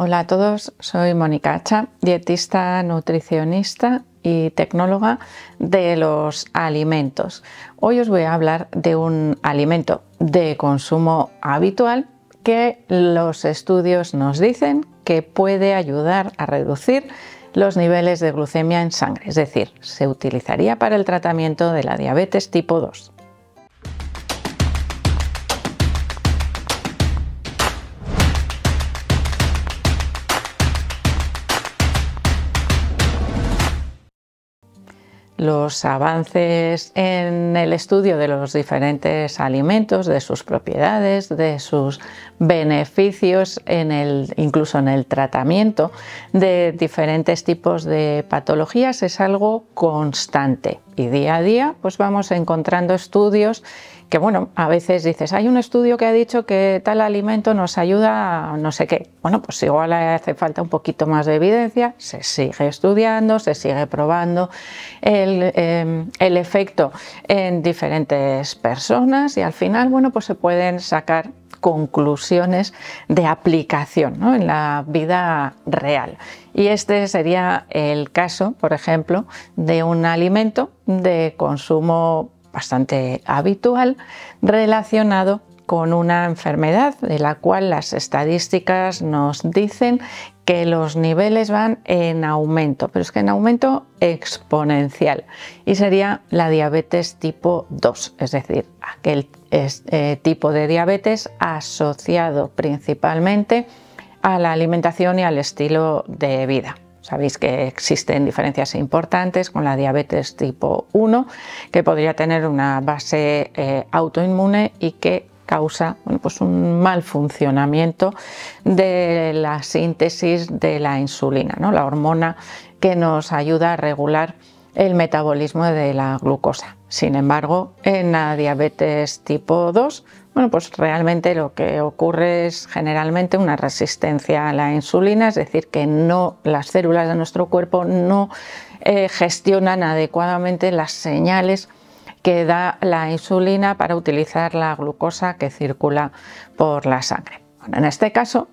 Hola a todos, soy Mónica Acha, dietista, nutricionista y tecnóloga de los alimentos. Hoy os voy a hablar de un alimento de consumo habitual que los estudios nos dicen que puede ayudar a reducir los niveles de glucemia en sangre, es decir, se utilizaría para el tratamiento de la diabetes tipo 2. los avances en el estudio de los diferentes alimentos, de sus propiedades, de sus beneficios, incluso en el tratamiento de diferentes tipos de patologías, es algo constante y día a día pues vamos encontrando estudios que bueno, a veces dices, hay un estudio que ha dicho que tal alimento nos ayuda a no sé qué. Bueno, pues igual hace falta un poquito más de evidencia, se sigue estudiando, se sigue probando em, el, efecto en diferentes personas y al final, bueno, pues se pueden sacar conclusiones de aplicación en la vida real. Y este sería el caso, por ejemplo, de un alimento de consumo bastante habitual relacionado con una enfermedad de la cual las estadísticas nos dicen que los niveles van en aumento, pero es que en aumento exponencial. Y sería la diabetes tipo 2, es decir, aquel eh, tipo de diabetes asociado principalmente a la alimentación y al estilo de vida. Sabéis que existen diferencias importantes con la diabetes tipo 1, que podría tener una base eh, autoinmune y que causa pues un mal funcionamiento de la síntesis de la insulina, la hormona que nos ayuda a regular el metabolismo de la glucosa. Sin embargo, en la diabetes tipo 2 bueno, pues realmente lo que ocurre es generalmente una resistencia a la insulina, es decir, que no las células de nuestro cuerpo no eh, gestionan adecuadamente las señales que da la insulina para utilizar la glucosa que circula por la sangre. en este caso,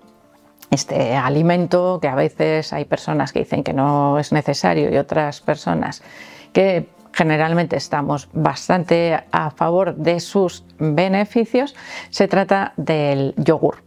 este alimento que a veces hay personas que dicen que no es necesario y otras personas que generalmente estamos bastante a favor de sus beneficios, se trata del yogur.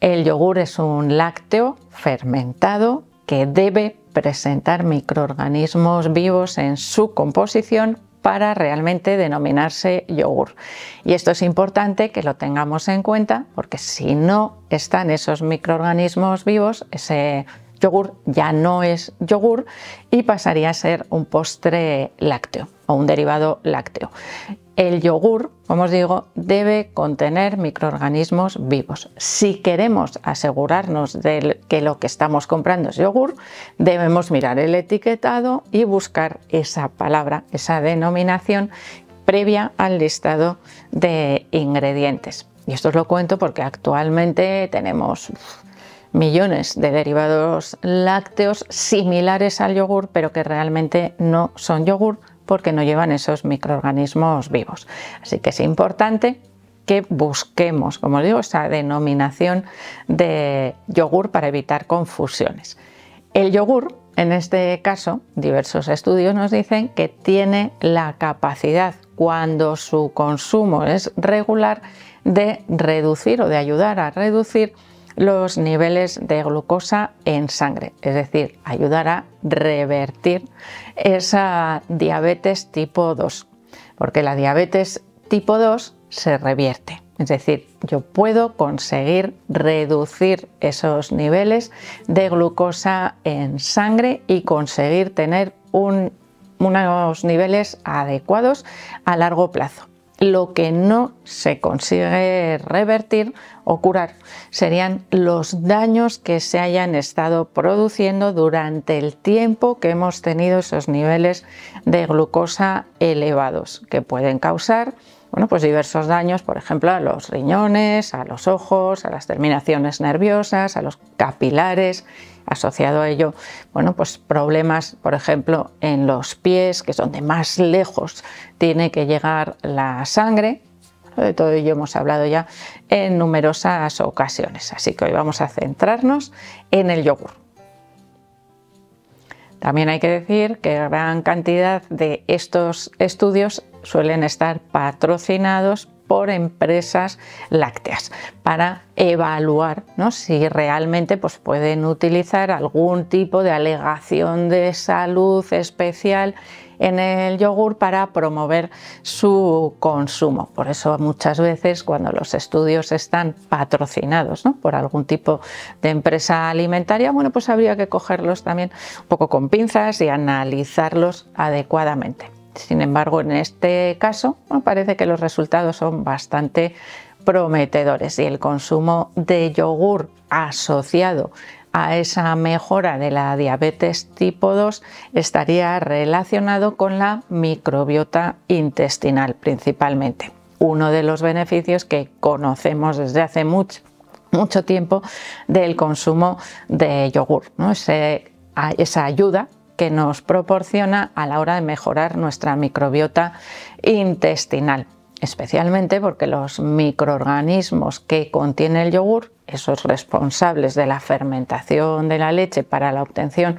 El yogur es un lácteo fermentado que debe presentar microorganismos vivos en su composición para realmente denominarse yogur. Y esto es importante que lo tengamos en cuenta porque si no están esos microorganismos vivos, ese yogur ya no es yogur y pasaría a ser un postre lácteo o un derivado lácteo. El yogur, como os digo, debe contener microorganismos vivos. Si queremos asegurarnos de que lo que estamos comprando es yogur, debemos mirar el etiquetado y buscar esa palabra, esa denominación previa al listado de ingredientes. Y esto os lo cuento porque actualmente tenemos millones de derivados lácteos similares al yogur, pero que realmente no son yogur porque no llevan esos microorganismos vivos. Así que es importante que busquemos, como digo, esa denominación de yogur para evitar confusiones. El yogur, en este caso, diversos estudios nos dicen que tiene la capacidad, cuando su consumo es regular, de reducir o de ayudar a reducir los niveles de glucosa en sangre, es decir, ayudar a revertir esa diabetes tipo 2, porque la diabetes tipo 2 se revierte. Es decir, yo puedo conseguir reducir esos niveles de glucosa en sangre y conseguir tener unos niveles adecuados a largo plazo. Lo que no se consigue revertir o curar serían los daños que se hayan estado produciendo durante el tiempo que hemos tenido esos niveles de glucosa elevados, que pueden causar bueno, pues diversos daños, por ejemplo, a los riñones, a los ojos, a las terminaciones nerviosas, a los capilares, asociado a ello, bueno, pues problemas, por ejemplo, en los pies, que es donde más lejos tiene que llegar la sangre. De todo ello hemos hablado ya en numerosas ocasiones, así que hoy vamos a centrarnos en el yogur. También hay que decir que gran cantidad de estos estudios suelen estar patrocinados por empresas lácteas para evaluar ¿no? si realmente pues, pueden utilizar algún tipo de alegación de salud especial en el yogur para promover su consumo. Por eso muchas veces cuando los estudios están patrocinados por algún tipo de empresa alimentaria, bueno, pues habría que cogerlos también un poco con pinzas y analizarlos adecuadamente. Sin embargo, en este caso parece que los resultados son bastante prometedores y el consumo de yogur asociado a esa mejora de la diabetes tipo 2 estaría relacionado con la microbiota intestinal principalmente. Uno de los beneficios que conocemos desde hace mucho, tiempo del consumo de yogur, esa ayuda que nos proporciona a la hora de mejorar nuestra microbiota intestinal, especialmente porque los microorganismos que contiene el yogur, esos responsables de la fermentación de la leche para la obtención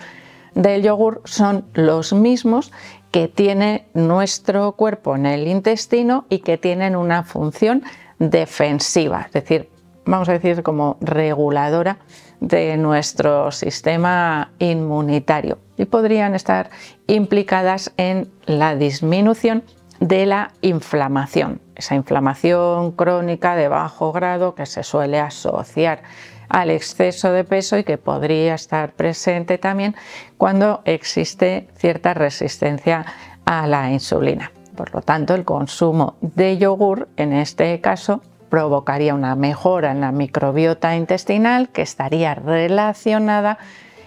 del yogur, son los mismos que tiene nuestro cuerpo en el intestino y que tienen una función defensiva, es decir, vamos a decir como reguladora de nuestro sistema inmunitario y podrían estar implicadas en la disminución de la inflamación, esa inflamación crónica de bajo grado que se suele asociar al exceso de peso y que podría estar presente también cuando existe cierta resistencia a la insulina. Por lo tanto, el consumo de yogur en este caso provocaría una mejora en la microbiota intestinal que estaría relacionada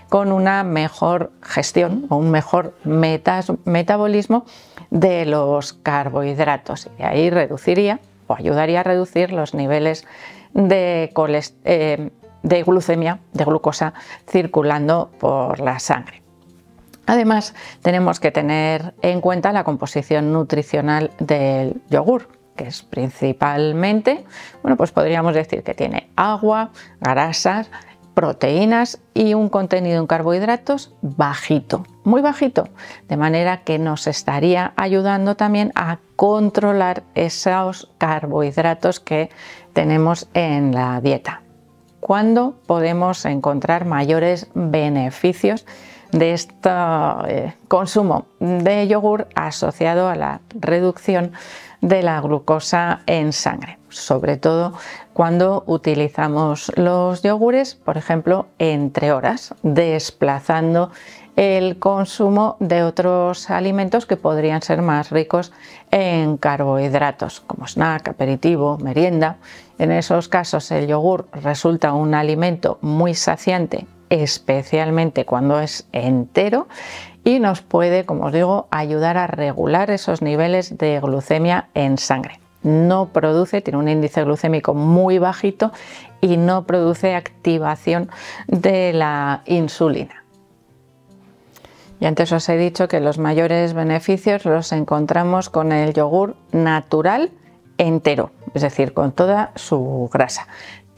con una mejor gestión o un mejor metabolismo de los carbohidratos y ahí reduciría o ayudaría a reducir los niveles de, eh, de glucemia, de glucosa circulando por la sangre. Además, tenemos que tener en cuenta la composición nutricional del yogur que es principalmente, bueno, pues podríamos decir que tiene agua, grasas, proteínas y un contenido en carbohidratos bajito, muy bajito, de manera que nos estaría ayudando también a controlar esos carbohidratos que tenemos en la dieta. ¿Cuándo podemos encontrar mayores beneficios de este eh, consumo de yogur asociado a la reducción de la glucosa en sangre, sobre todo cuando utilizamos los yogures, por ejemplo, entre horas, desplazando el consumo de otros alimentos que podrían ser más ricos en carbohidratos, como snack, aperitivo, merienda. En esos casos el yogur resulta un alimento muy saciante especialmente cuando es entero y nos puede, como os digo, ayudar a regular esos niveles de glucemia en sangre. No produce, tiene un índice glucémico muy bajito y no produce activación de la insulina. Y antes os he dicho que los mayores beneficios los encontramos con el yogur natural entero, es decir, con toda su grasa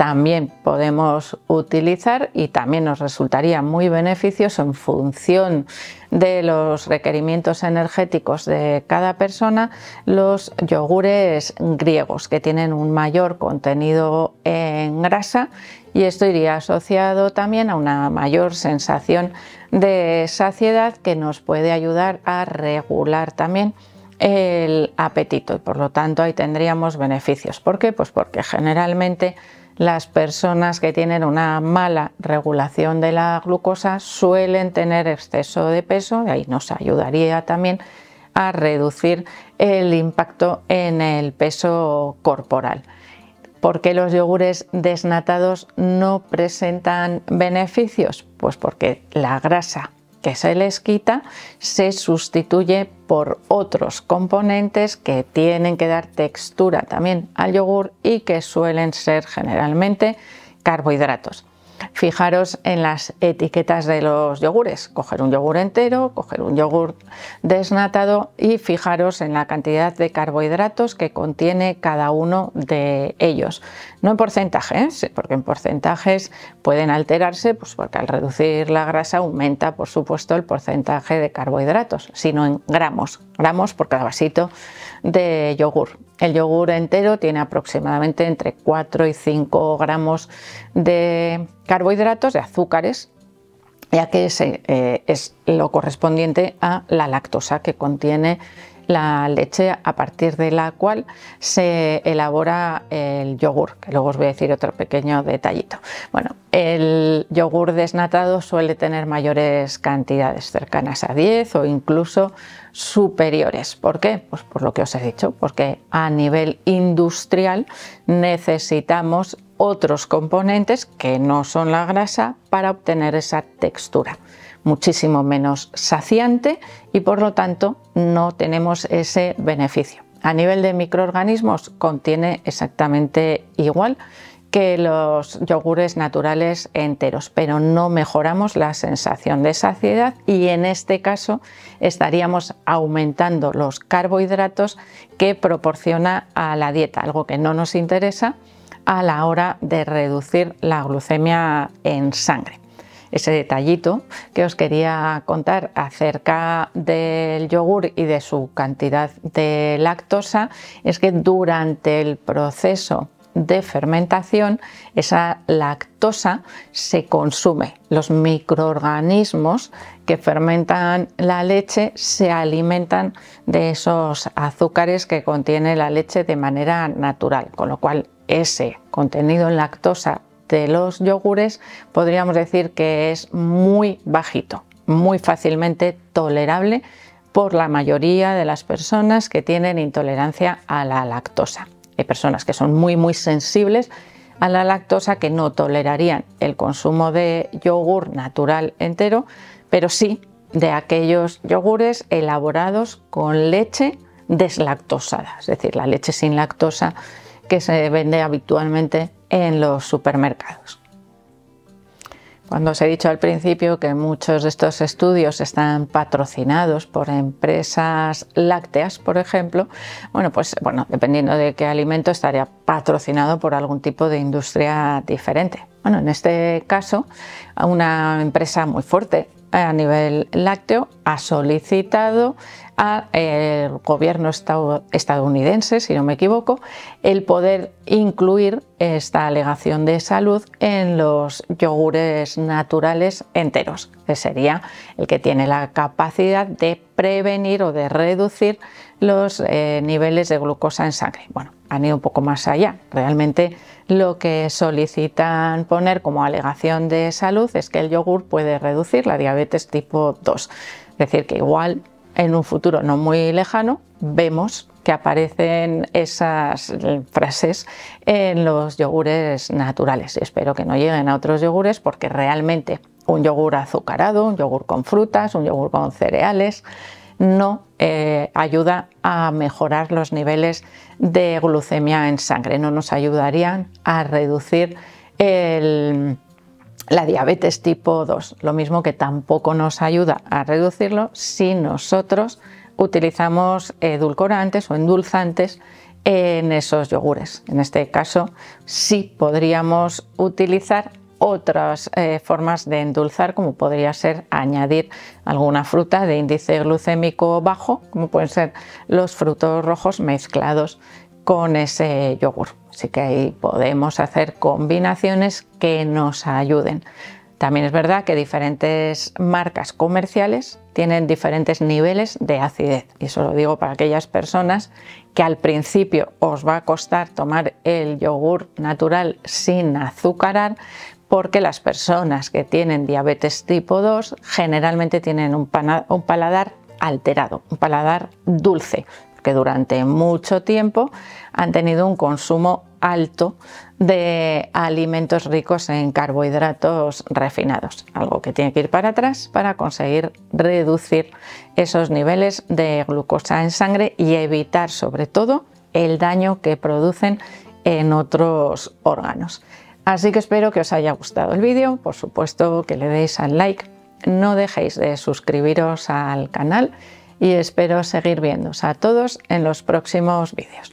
también podemos utilizar y también nos resultaría muy beneficioso en función de los requerimientos energéticos de cada persona los yogures griegos que tienen un mayor contenido en grasa y esto iría asociado también a una mayor sensación de saciedad que nos puede ayudar a regular también el apetito y por lo tanto ahí tendríamos beneficios. ¿Por qué? Pues porque generalmente las personas que tienen una mala regulación de la glucosa suelen tener exceso de peso, y ahí nos ayudaría también a reducir el impacto en el peso corporal. ¿Por qué los yogures desnatados no presentan beneficios? Pues porque la grasa que se les quita se sustituye por otros componentes que tienen que dar textura también al yogur y que suelen ser generalmente carbohidratos. Fijaros en las etiquetas de los yogures, coger un yogur entero, coger un yogur desnatado y fijaros en la cantidad de carbohidratos que contiene cada uno de ellos. No en porcentajes, ¿eh? porque en porcentajes pueden alterarse, pues porque al reducir la grasa aumenta, por supuesto, el porcentaje de carbohidratos, sino en gramos, gramos por cada vasito de yogur. El yogur entero tiene aproximadamente entre 4 y 5 gramos de carbohidratos, de azúcares, ya que ese, eh, es lo correspondiente a la lactosa que contiene la leche a partir de la cual se elabora el yogur, que luego os voy a decir otro pequeño detallito. Bueno, el yogur desnatado suele tener mayores cantidades, cercanas a 10 o incluso superiores. ¿Por qué? Pues por lo que os he dicho, porque a nivel industrial necesitamos otros componentes que no son la grasa para obtener esa textura muchísimo menos saciante y por lo tanto no tenemos ese beneficio. A nivel de microorganismos contiene exactamente igual que los yogures naturales enteros, pero no mejoramos la sensación de saciedad y en este caso estaríamos aumentando los carbohidratos que proporciona a la dieta, algo que no nos interesa a la hora de reducir la glucemia en sangre. Ese detallito que os quería contar acerca del yogur y de su cantidad de lactosa es que durante el proceso de fermentación, esa lactosa se consume. Los microorganismos que fermentan la leche se alimentan de esos azúcares que contiene la leche de manera natural, con lo cual ese contenido en lactosa de los yogures podríamos decir que es muy bajito, muy fácilmente tolerable por la mayoría de las personas que tienen intolerancia a la lactosa personas que son muy, muy sensibles a la lactosa que no tolerarían el consumo de yogur natural entero, pero sí de aquellos yogures elaborados con leche deslactosada, es decir, la leche sin lactosa que se vende habitualmente en los supermercados. Cuando os he dicho al principio que muchos de estos estudios están patrocinados por empresas lácteas, por ejemplo, bueno, pues bueno, dependiendo de qué alimento estaría patrocinado por algún tipo de industria diferente. Bueno, en este caso, una empresa muy fuerte, a nivel lácteo ha solicitado al gobierno estadounidense, si no me equivoco, el poder incluir esta alegación de salud en los yogures naturales enteros, que sería el que tiene la capacidad de prevenir o de reducir los eh, niveles de glucosa en sangre. Bueno, han ido un poco más allá. Realmente lo que solicitan poner como alegación de salud es que el yogur puede reducir la diabetes tipo 2. Es decir, que igual en un futuro no muy lejano vemos que aparecen esas frases en los yogures naturales. Espero que no lleguen a otros yogures porque realmente un yogur azucarado, un yogur con frutas, un yogur con cereales, no eh, ayuda a mejorar los niveles de glucemia en sangre, no nos ayudarían a reducir la diabetes tipo 2, lo mismo que tampoco nos ayuda a reducirlo si nosotros utilizamos edulcorantes o endulzantes en esos yogures. En este caso sí podríamos utilizar otras eh, formas de endulzar, como podría ser añadir alguna fruta de índice glucémico bajo, como pueden ser los frutos rojos mezclados con ese yogur. Así que ahí podemos hacer combinaciones que nos ayuden. También es verdad que diferentes marcas comerciales tienen diferentes niveles de acidez. Y eso lo digo para aquellas personas que al principio os va a costar tomar el yogur natural sin azucarar, porque las personas que tienen diabetes tipo 2 generalmente tienen un, paladar alterado, un paladar dulce, que durante mucho tiempo han tenido un consumo alto de alimentos ricos en carbohidratos refinados, algo que tiene que ir para atrás para conseguir reducir esos niveles de glucosa en sangre y evitar sobre todo el daño que producen en otros órganos. Así que espero que os haya gustado el vídeo, por supuesto que le deis al like, no dejéis de suscribiros al canal y espero seguir viéndoos a todos en los próximos vídeos.